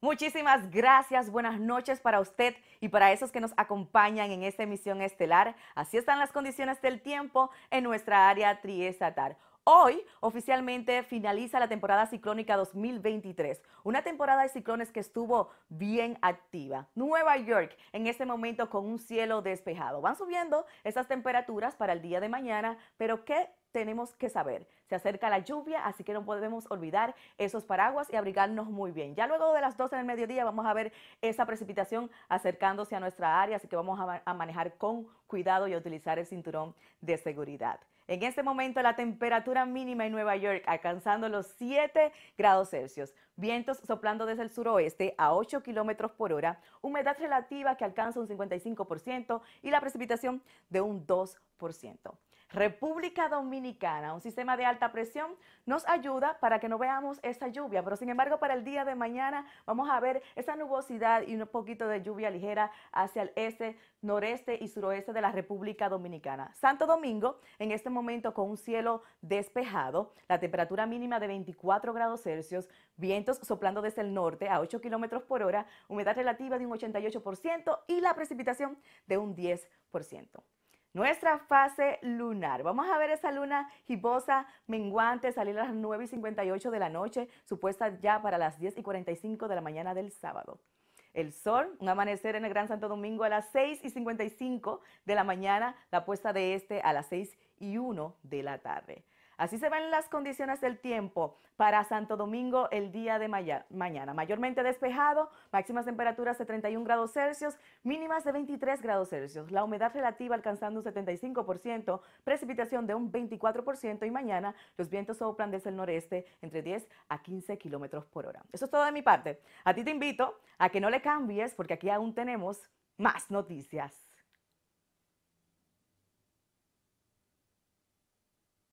Muchísimas gracias, buenas noches para usted y para esos que nos acompañan en esta emisión estelar. Así están las condiciones del tiempo en nuestra área Triestatar. Hoy oficialmente finaliza la temporada ciclónica 2023, una temporada de ciclones que estuvo bien activa. Nueva York en este momento con un cielo despejado. Van subiendo esas temperaturas para el día de mañana, pero ¿qué tenemos que saber. Se acerca la lluvia, así que no podemos olvidar esos paraguas y abrigarnos muy bien. Ya luego de las 12 del mediodía vamos a ver esa precipitación acercándose a nuestra área, así que vamos a, manejar con cuidado y a utilizar el cinturón de seguridad. En este momento la temperatura mínima en Nueva York alcanzando los 7 grados Celsius, vientos soplando desde el suroeste a 8 kilómetros por hora, humedad relativa que alcanza un 55% y la precipitación de un 2%. República Dominicana, un sistema de alta presión, nos ayuda para que no veamos esa lluvia, pero sin embargo para el día de mañana vamos a ver esa nubosidad y un poquito de lluvia ligera hacia el este, noreste y suroeste de la República Dominicana. Santo Domingo, en este momento con un cielo despejado, la temperatura mínima de 24 grados Celsius, vientos soplando desde el norte a 8 kilómetros por hora, humedad relativa de un 88% y la precipitación de un 10% nuestra fase lunar. Vamos a ver esa luna gibosa, menguante, salir a las 9 y 58 de la noche, supuesta ya para las 10 y 45 de la mañana del sábado. El sol, un amanecer en el Gran Santo Domingo a las 6 y 55 de la mañana, la puesta de este a las 6 y 1 de la tarde. Así se ven las condiciones del tiempo para Santo Domingo el día de mañana. Mayormente despejado, máximas temperaturas de 31 grados Celsius, mínimas de 23 grados Celsius. La humedad relativa alcanzando un 75%, precipitación de un 24% y mañana los vientos soplan desde el noreste entre 10 a 15 kilómetros por hora. Eso es todo de mi parte. A ti te invito a que no le cambies porque aquí aún tenemos más noticias.